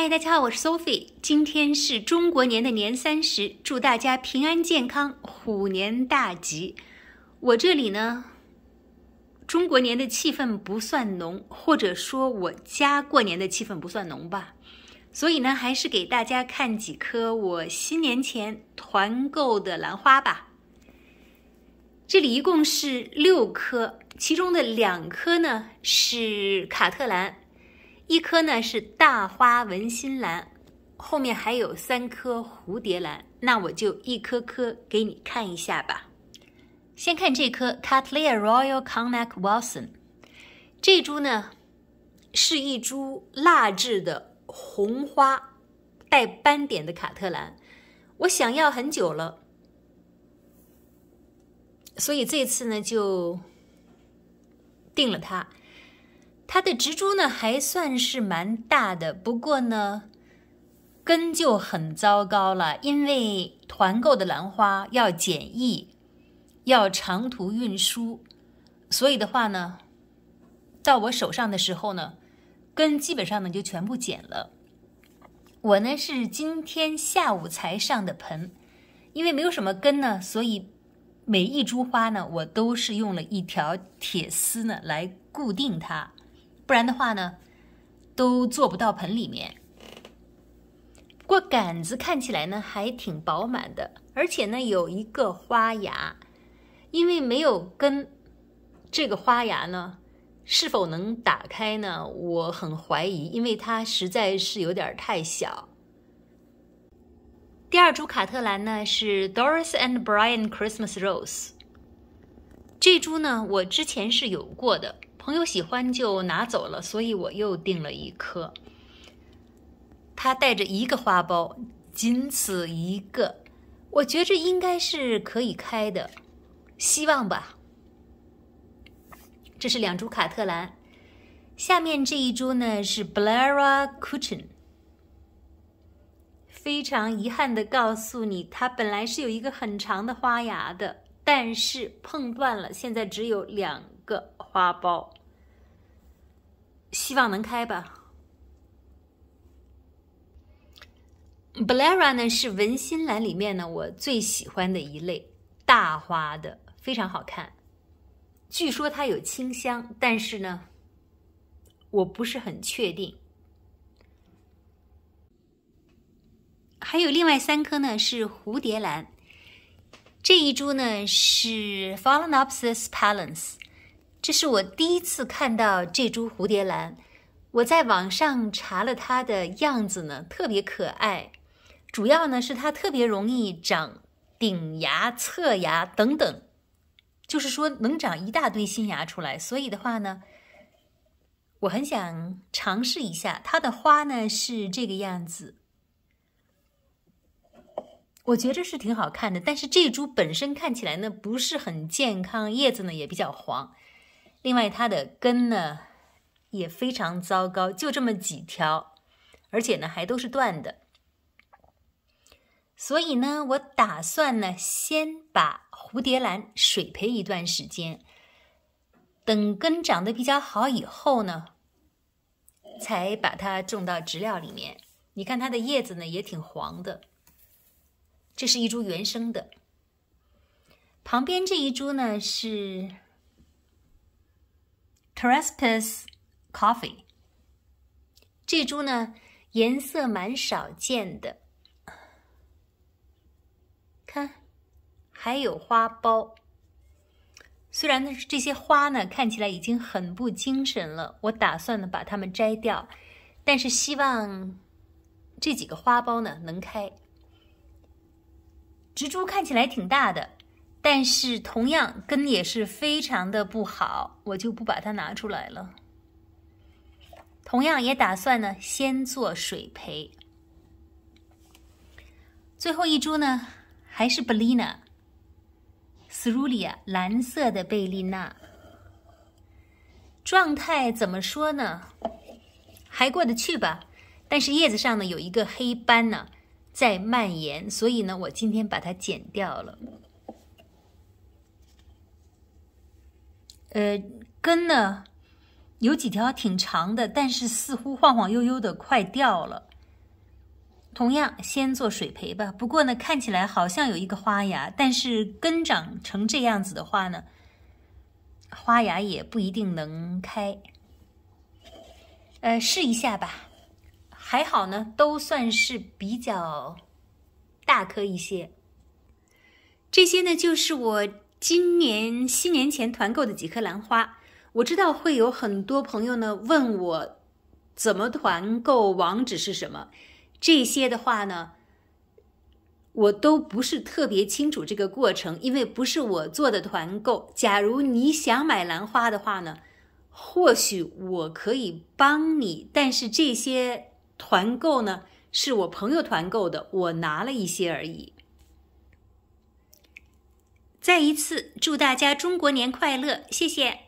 嗨，大家好，我是 Sophie。今天是中国年的年三十，祝大家平安健康，虎年大吉。我这里呢，中国年的气氛不算浓，或者说我家过年的气氛不算浓吧，所以呢，还是给大家看几颗我新年前团购的兰花吧。这里一共是六颗，其中的两颗呢是卡特兰。一颗呢是大花纹心兰，后面还有三颗蝴蝶兰，那我就一颗颗给你看一下吧。先看这颗 Cattleya Royal Connick Wilson，这株呢是一株蜡质的红花带斑点的卡特兰，我想要很久了，所以这次呢就定了它。它的植株呢还算是蛮大的，不过呢根就很糟糕了。因为团购的兰花要检疫，要长途运输，所以的话呢，到我手上的时候呢，根基本上呢就全部剪了。我呢是今天下午才上的盆，因为没有什么根呢，所以每一株花呢，我都是用了一条铁丝呢来固定它。不然的话呢，都做不到盆里面。不过杆子看起来呢还挺饱满的，而且呢有一个花芽，因为没有根，这个花芽呢是否能打开呢？我很怀疑，因为它实在是有点太小。第二株卡特兰呢是 Doris and Brian Christmas Rose。这株呢，我之前是有过的，朋友喜欢就拿走了，所以我又订了一棵。它带着一个花苞，仅此一个，我觉着应该是可以开的，希望吧。这是两株卡特兰，下面这一株呢是 Blaira Cuchin，非常遗憾的告诉你，它本来是有一个很长的花芽的。但是碰断了，现在只有两个花苞，希望能开吧。b e l r a 呢是文心兰里面呢我最喜欢的一类大花的，非常好看。据说它有清香，但是呢我不是很确定。还有另外三颗呢是蝴蝶兰。这一株呢是 f a l l e n o p s i s palans，这是我第一次看到这株蝴蝶兰。我在网上查了它的样子呢，特别可爱。主要呢是它特别容易长顶芽、侧芽等等，就是说能长一大堆新芽出来。所以的话呢，我很想尝试一下。它的花呢是这个样子。我觉着是挺好看的，但是这株本身看起来呢不是很健康，叶子呢也比较黄。另外，它的根呢也非常糟糕，就这么几条，而且呢还都是断的。所以呢，我打算呢先把蝴蝶兰水培一段时间，等根长得比较好以后呢，才把它种到植料里面。你看它的叶子呢也挺黄的。这是一株原生的，旁边这一株呢是 t e r e s p s s Coffee。这株呢颜色蛮少见的，看还有花苞。虽然呢这些花呢看起来已经很不精神了，我打算呢把它们摘掉，但是希望这几个花苞呢能开。植株看起来挺大的，但是同样根也是非常的不好，我就不把它拿出来了。同样也打算呢先做水培。最后一株呢还是 Belina cerulea 蓝色的贝丽娜，状态怎么说呢？还过得去吧，但是叶子上呢有一个黑斑呢。在蔓延，所以呢，我今天把它剪掉了。呃，根呢有几条挺长的，但是似乎晃晃悠悠的，快掉了。同样，先做水培吧。不过呢，看起来好像有一个花芽，但是根长成这样子的话呢，花芽也不一定能开。呃，试一下吧。还好呢，都算是比较大颗一些。这些呢，就是我今年新年前团购的几颗兰花。我知道会有很多朋友呢问我怎么团购，网址是什么。这些的话呢，我都不是特别清楚这个过程，因为不是我做的团购。假如你想买兰花的话呢，或许我可以帮你，但是这些。团购呢，是我朋友团购的，我拿了一些而已。再一次祝大家中国年快乐，谢谢。